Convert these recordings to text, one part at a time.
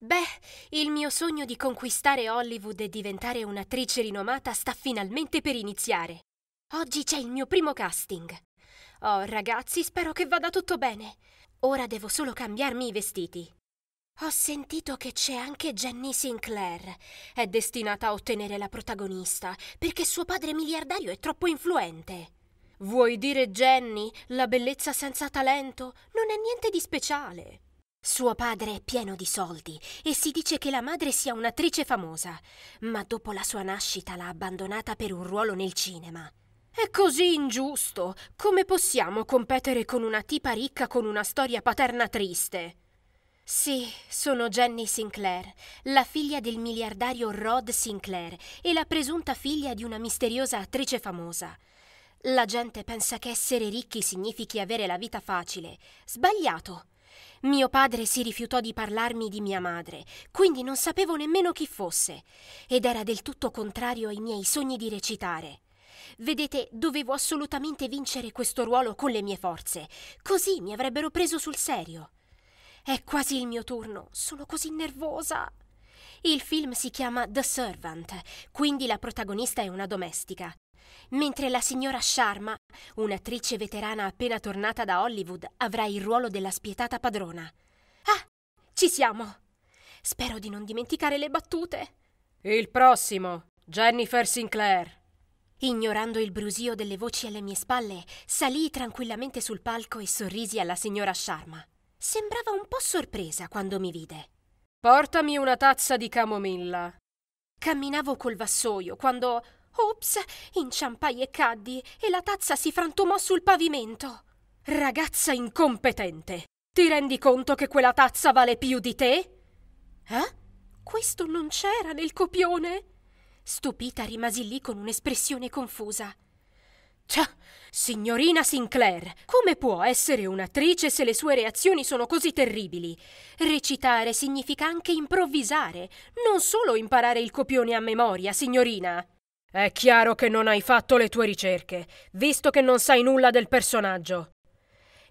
Beh, il mio sogno di conquistare Hollywood e diventare un'attrice rinomata sta finalmente per iniziare. Oggi c'è il mio primo casting. Oh, ragazzi, spero che vada tutto bene. Ora devo solo cambiarmi i vestiti. Ho sentito che c'è anche Jenny Sinclair. È destinata a ottenere la protagonista perché suo padre miliardario è troppo influente. Vuoi dire Jenny, la bellezza senza talento? Non è niente di speciale. Suo padre è pieno di soldi e si dice che la madre sia un'attrice famosa, ma dopo la sua nascita l'ha abbandonata per un ruolo nel cinema. È così ingiusto! Come possiamo competere con una tipa ricca con una storia paterna triste? Sì, sono Jenny Sinclair, la figlia del miliardario Rod Sinclair e la presunta figlia di una misteriosa attrice famosa. La gente pensa che essere ricchi significhi avere la vita facile. Sbagliato! Mio padre si rifiutò di parlarmi di mia madre, quindi non sapevo nemmeno chi fosse, ed era del tutto contrario ai miei sogni di recitare. Vedete, dovevo assolutamente vincere questo ruolo con le mie forze, così mi avrebbero preso sul serio. È quasi il mio turno, sono così nervosa. Il film si chiama The Servant, quindi la protagonista è una domestica mentre la signora Sharma, un'attrice veterana appena tornata da Hollywood, avrà il ruolo della spietata padrona. Ah, ci siamo! Spero di non dimenticare le battute. Il prossimo, Jennifer Sinclair. Ignorando il brusio delle voci alle mie spalle, salii tranquillamente sul palco e sorrisi alla signora Sharma. Sembrava un po' sorpresa quando mi vide. Portami una tazza di camomilla. Camminavo col vassoio quando Ops, inciampai e caddi e la tazza si frantumò sul pavimento. Ragazza incompetente, ti rendi conto che quella tazza vale più di te? Eh? Questo non c'era nel copione? Stupita rimasi lì con un'espressione confusa. Ciao, signorina Sinclair, come può essere un'attrice se le sue reazioni sono così terribili? Recitare significa anche improvvisare, non solo imparare il copione a memoria, signorina. È chiaro che non hai fatto le tue ricerche, visto che non sai nulla del personaggio.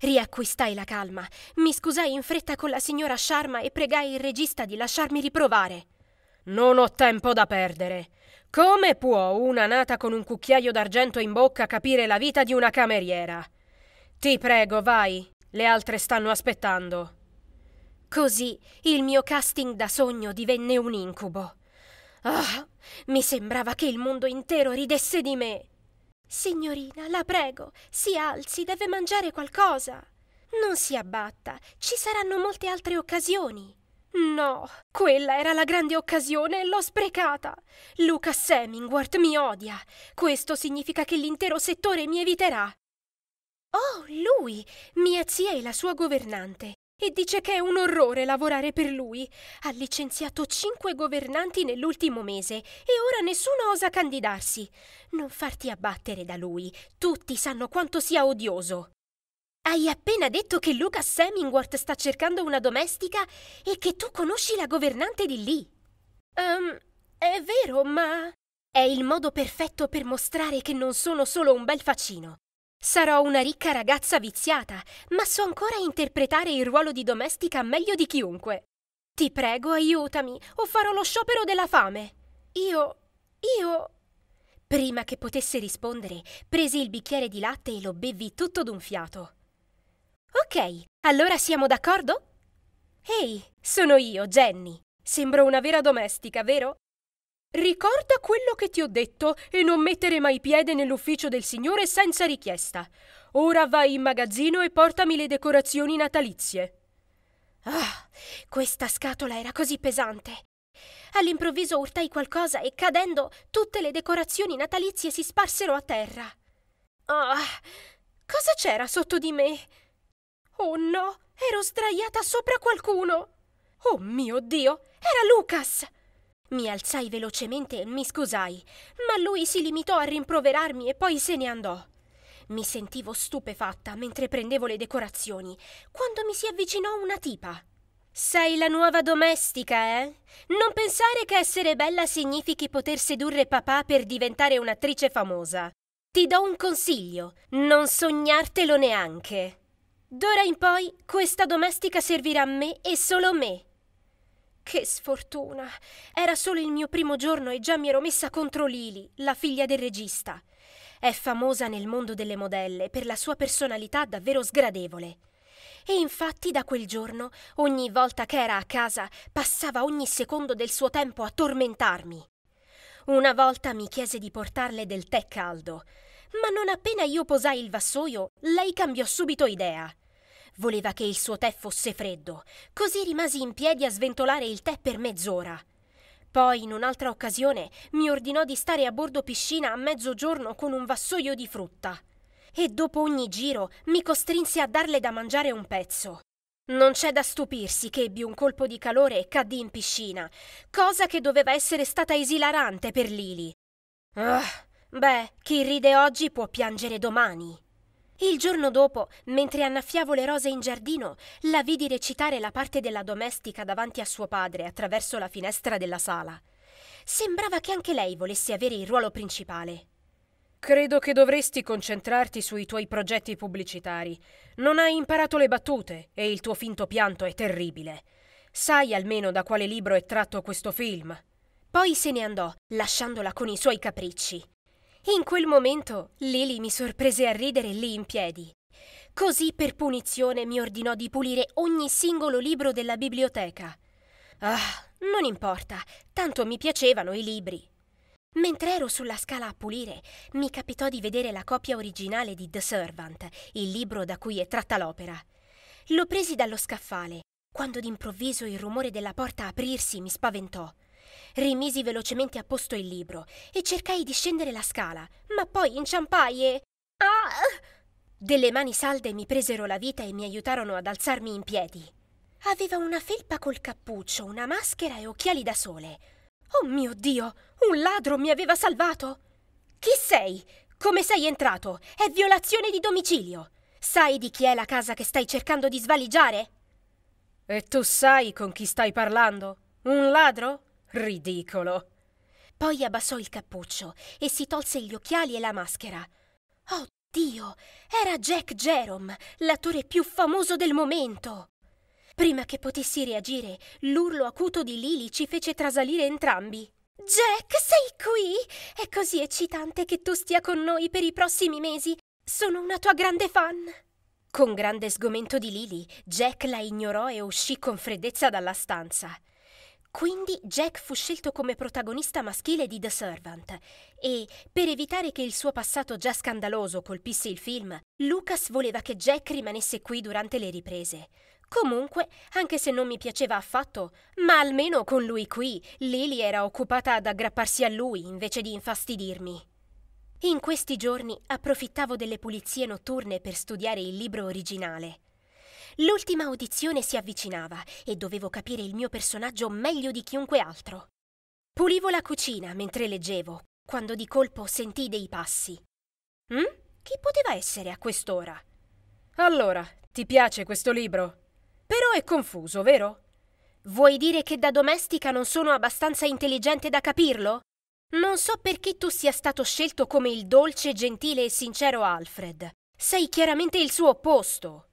Riacquistai la calma, mi scusai in fretta con la signora Sharma e pregai il regista di lasciarmi riprovare. Non ho tempo da perdere. Come può una nata con un cucchiaio d'argento in bocca capire la vita di una cameriera? Ti prego, vai, le altre stanno aspettando. Così il mio casting da sogno divenne un incubo. Oh, mi sembrava che il mondo intero ridesse di me. Signorina, la prego, si alzi, deve mangiare qualcosa. Non si abbatta, ci saranno molte altre occasioni. No, quella era la grande occasione e l'ho sprecata. Lucas Semingworth mi odia. Questo significa che l'intero settore mi eviterà. Oh, lui! Mia zia e la sua governante e dice che è un orrore lavorare per lui. Ha licenziato cinque governanti nell'ultimo mese e ora nessuno osa candidarsi. Non farti abbattere da lui, tutti sanno quanto sia odioso. Hai appena detto che Lucas Hemingworth sta cercando una domestica e che tu conosci la governante di lì. Um, è vero, ma... È il modo perfetto per mostrare che non sono solo un bel facino. Sarò una ricca ragazza viziata, ma so ancora interpretare il ruolo di domestica meglio di chiunque. Ti prego, aiutami, o farò lo sciopero della fame. Io... io... Prima che potesse rispondere, presi il bicchiere di latte e lo bevvi tutto d'un fiato. Ok, allora siamo d'accordo? Ehi, sono io, Jenny. Sembro una vera domestica, vero? Ricorda quello che ti ho detto e non mettere mai piede nell'ufficio del Signore senza richiesta. Ora vai in magazzino e portami le decorazioni natalizie. Ah, questa scatola era così pesante. All'improvviso urtai qualcosa e cadendo tutte le decorazioni natalizie si sparsero a terra. Ah, cosa c'era sotto di me? Oh no, ero sdraiata sopra qualcuno. Oh mio Dio, era Lucas. Mi alzai velocemente e mi scusai, ma lui si limitò a rimproverarmi e poi se ne andò. Mi sentivo stupefatta mentre prendevo le decorazioni, quando mi si avvicinò una tipa. Sei la nuova domestica, eh? Non pensare che essere bella significhi poter sedurre papà per diventare un'attrice famosa. Ti do un consiglio, non sognartelo neanche. D'ora in poi questa domestica servirà a me e solo a me. Che sfortuna! Era solo il mio primo giorno e già mi ero messa contro Lily, la figlia del regista. È famosa nel mondo delle modelle per la sua personalità davvero sgradevole. E infatti da quel giorno, ogni volta che era a casa, passava ogni secondo del suo tempo a tormentarmi. Una volta mi chiese di portarle del tè caldo, ma non appena io posai il vassoio, lei cambiò subito idea. Voleva che il suo tè fosse freddo, così rimasi in piedi a sventolare il tè per mezz'ora. Poi, in un'altra occasione, mi ordinò di stare a bordo piscina a mezzogiorno con un vassoio di frutta. E dopo ogni giro mi costrinse a darle da mangiare un pezzo. Non c'è da stupirsi che ebbi un colpo di calore e caddi in piscina, cosa che doveva essere stata esilarante per Lili. Ah, beh, chi ride oggi può piangere domani. Il giorno dopo, mentre annaffiavo le rose in giardino, la vidi recitare la parte della domestica davanti a suo padre attraverso la finestra della sala. Sembrava che anche lei volesse avere il ruolo principale. Credo che dovresti concentrarti sui tuoi progetti pubblicitari. Non hai imparato le battute e il tuo finto pianto è terribile. Sai almeno da quale libro è tratto questo film. Poi se ne andò, lasciandola con i suoi capricci. In quel momento Lily mi sorprese a ridere lì in piedi. Così per punizione mi ordinò di pulire ogni singolo libro della biblioteca. Ah, non importa, tanto mi piacevano i libri. Mentre ero sulla scala a pulire, mi capitò di vedere la copia originale di The Servant, il libro da cui è tratta l'opera. Lo presi dallo scaffale, quando d'improvviso il rumore della porta aprirsi mi spaventò. Rimisi velocemente a posto il libro e cercai di scendere la scala, ma poi inciampai e. Ah! Delle mani salde mi presero la vita e mi aiutarono ad alzarmi in piedi. Aveva una felpa col cappuccio, una maschera e occhiali da sole. Oh mio Dio! Un ladro mi aveva salvato! Chi sei? Come sei entrato? È violazione di domicilio! Sai di chi è la casa che stai cercando di svaligiare? E tu sai con chi stai parlando? Un ladro? Ridicolo. Poi abbassò il cappuccio e si tolse gli occhiali e la maschera. Oh Dio, era Jack Jerome, l'attore più famoso del momento. Prima che potessi reagire, l'urlo acuto di Lily ci fece trasalire entrambi. Jack, sei qui? È così eccitante che tu stia con noi per i prossimi mesi. Sono una tua grande fan. Con grande sgomento di Lily, Jack la ignorò e uscì con freddezza dalla stanza. Quindi Jack fu scelto come protagonista maschile di The Servant e, per evitare che il suo passato già scandaloso colpisse il film, Lucas voleva che Jack rimanesse qui durante le riprese. Comunque, anche se non mi piaceva affatto, ma almeno con lui qui, Lily era occupata ad aggrapparsi a lui invece di infastidirmi. In questi giorni approfittavo delle pulizie notturne per studiare il libro originale. L'ultima audizione si avvicinava e dovevo capire il mio personaggio meglio di chiunque altro. Pulivo la cucina mentre leggevo, quando di colpo sentii dei passi. Hm? Chi poteva essere a quest'ora? Allora, ti piace questo libro? Però è confuso, vero? Vuoi dire che da domestica non sono abbastanza intelligente da capirlo? Non so perché tu sia stato scelto come il dolce, gentile e sincero Alfred. Sei chiaramente il suo opposto.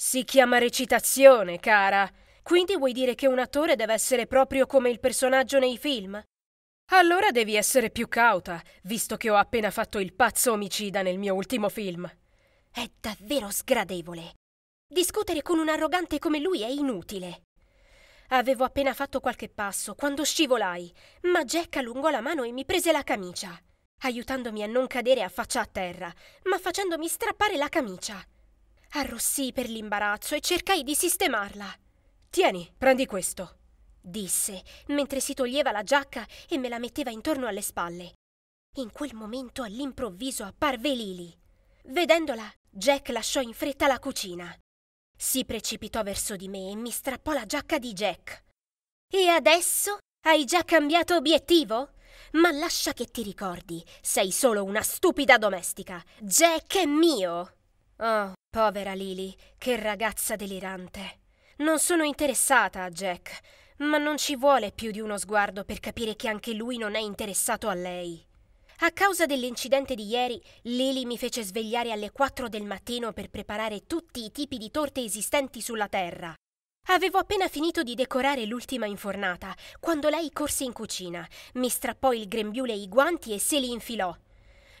Si chiama recitazione, cara. Quindi vuoi dire che un attore deve essere proprio come il personaggio nei film? Allora devi essere più cauta, visto che ho appena fatto il pazzo omicida nel mio ultimo film. È davvero sgradevole. Discutere con un arrogante come lui è inutile. Avevo appena fatto qualche passo quando scivolai, ma Jack allungò la mano e mi prese la camicia, aiutandomi a non cadere a faccia a terra, ma facendomi strappare la camicia. Arrossì per l'imbarazzo e cercai di sistemarla. Tieni, prendi questo, disse, mentre si toglieva la giacca e me la metteva intorno alle spalle. In quel momento all'improvviso apparve Lily. Vedendola, Jack lasciò in fretta la cucina. Si precipitò verso di me e mi strappò la giacca di Jack. E adesso hai già cambiato obiettivo? Ma lascia che ti ricordi, sei solo una stupida domestica. Jack è mio. Oh, Povera Lily, che ragazza delirante. Non sono interessata a Jack, ma non ci vuole più di uno sguardo per capire che anche lui non è interessato a lei. A causa dell'incidente di ieri, Lily mi fece svegliare alle 4 del mattino per preparare tutti i tipi di torte esistenti sulla terra. Avevo appena finito di decorare l'ultima infornata, quando lei corse in cucina, mi strappò il grembiule e i guanti e se li infilò.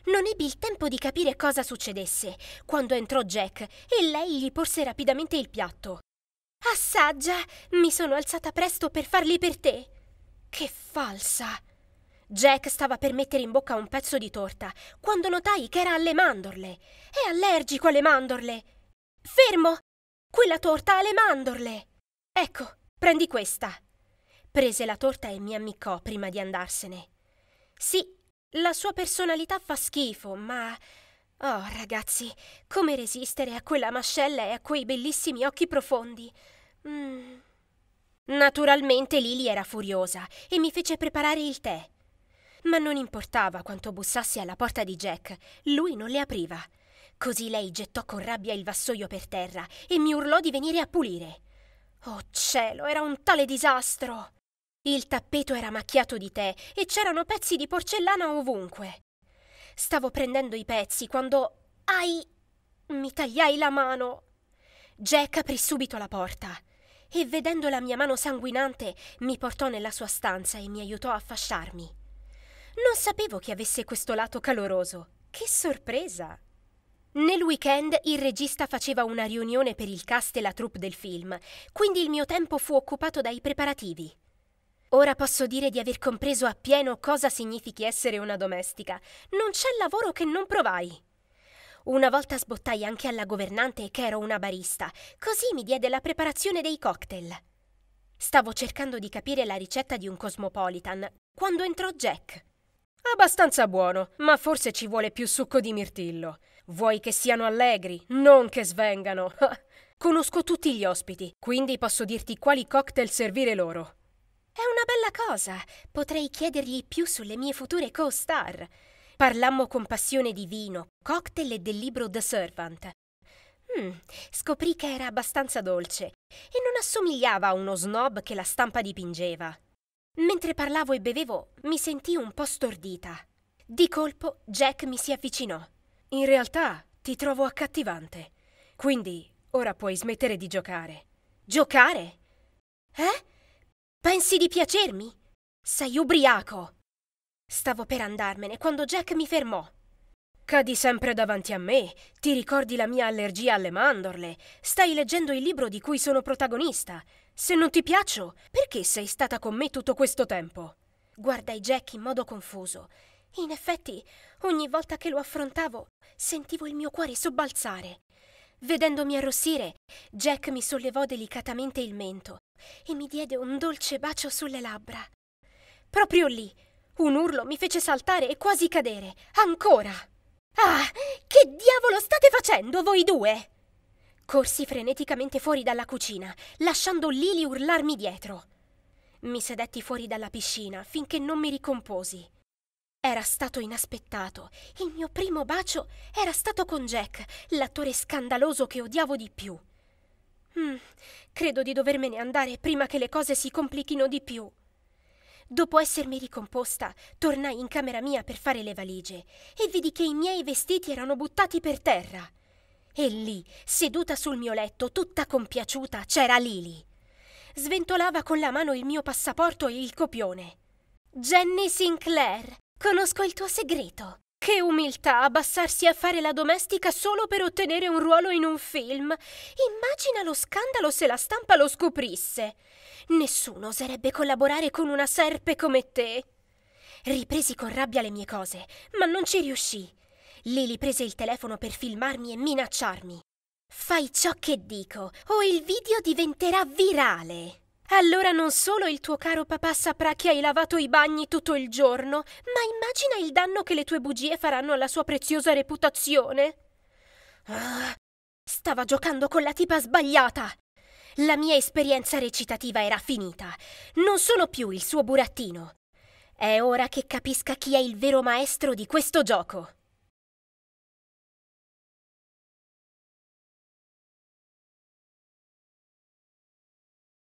Non ebbi il tempo di capire cosa succedesse quando entrò Jack e lei gli porse rapidamente il piatto. Assaggia! Mi sono alzata presto per farli per te! Che falsa! Jack stava per mettere in bocca un pezzo di torta quando notai che era alle mandorle. È allergico alle mandorle! Fermo! Quella torta ha le mandorle! Ecco, prendi questa! Prese la torta e mi ammiccò prima di andarsene. Sì, la sua personalità fa schifo, ma... Oh, ragazzi, come resistere a quella mascella e a quei bellissimi occhi profondi? Mm. Naturalmente Lily era furiosa e mi fece preparare il tè. Ma non importava quanto bussassi alla porta di Jack, lui non le apriva. Così lei gettò con rabbia il vassoio per terra e mi urlò di venire a pulire. Oh cielo, era un tale disastro! Il tappeto era macchiato di tè e c'erano pezzi di porcellana ovunque. Stavo prendendo i pezzi quando... Ai! Mi tagliai la mano. Jack aprì subito la porta e vedendo la mia mano sanguinante mi portò nella sua stanza e mi aiutò a fasciarmi. Non sapevo che avesse questo lato caloroso. Che sorpresa! Nel weekend il regista faceva una riunione per il cast e la troupe del film, quindi il mio tempo fu occupato dai preparativi. Ora posso dire di aver compreso appieno cosa significhi essere una domestica. Non c'è lavoro che non provai. Una volta sbottai anche alla governante che ero una barista, così mi diede la preparazione dei cocktail. Stavo cercando di capire la ricetta di un cosmopolitan quando entrò Jack. Abbastanza buono, ma forse ci vuole più succo di mirtillo. Vuoi che siano allegri, non che svengano. Conosco tutti gli ospiti, quindi posso dirti quali cocktail servire loro bella cosa! Potrei chiedergli più sulle mie future co-star. Parlammo con passione di vino, cocktail e del libro The Servant. Hmm, scoprì che era abbastanza dolce e non assomigliava a uno snob che la stampa dipingeva. Mentre parlavo e bevevo, mi sentì un po' stordita. Di colpo Jack mi si avvicinò. In realtà ti trovo accattivante. Quindi ora puoi smettere di giocare. Giocare? Eh? Pensi di piacermi? Sei ubriaco! Stavo per andarmene quando Jack mi fermò. Cadi sempre davanti a me, ti ricordi la mia allergia alle mandorle, stai leggendo il libro di cui sono protagonista. Se non ti piaccio, perché sei stata con me tutto questo tempo? Guardai Jack in modo confuso. In effetti, ogni volta che lo affrontavo, sentivo il mio cuore sobbalzare. Vedendomi arrossire, Jack mi sollevò delicatamente il mento e mi diede un dolce bacio sulle labbra. Proprio lì, un urlo mi fece saltare e quasi cadere. Ancora! Ah, che diavolo state facendo voi due? Corsi freneticamente fuori dalla cucina, lasciando Lily urlarmi dietro. Mi sedetti fuori dalla piscina finché non mi ricomposi. Era stato inaspettato. Il mio primo bacio era stato con Jack, l'attore scandaloso che odiavo di più. Mm, credo di dovermene andare prima che le cose si complichino di più. Dopo essermi ricomposta, tornai in camera mia per fare le valigie e vidi che i miei vestiti erano buttati per terra. E lì, seduta sul mio letto, tutta compiaciuta, c'era Lily. Sventolava con la mano il mio passaporto e il copione. Jenny Sinclair, Conosco il tuo segreto. Che umiltà abbassarsi a fare la domestica solo per ottenere un ruolo in un film. Immagina lo scandalo se la stampa lo scoprisse. Nessuno oserebbe collaborare con una serpe come te. Ripresi con rabbia le mie cose, ma non ci riuscì. Lily prese il telefono per filmarmi e minacciarmi. Fai ciò che dico, o il video diventerà virale. Allora non solo il tuo caro papà saprà che hai lavato i bagni tutto il giorno, ma immagina il danno che le tue bugie faranno alla sua preziosa reputazione. Ah, stava giocando con la tipa sbagliata. La mia esperienza recitativa era finita. Non sono più il suo burattino. È ora che capisca chi è il vero maestro di questo gioco.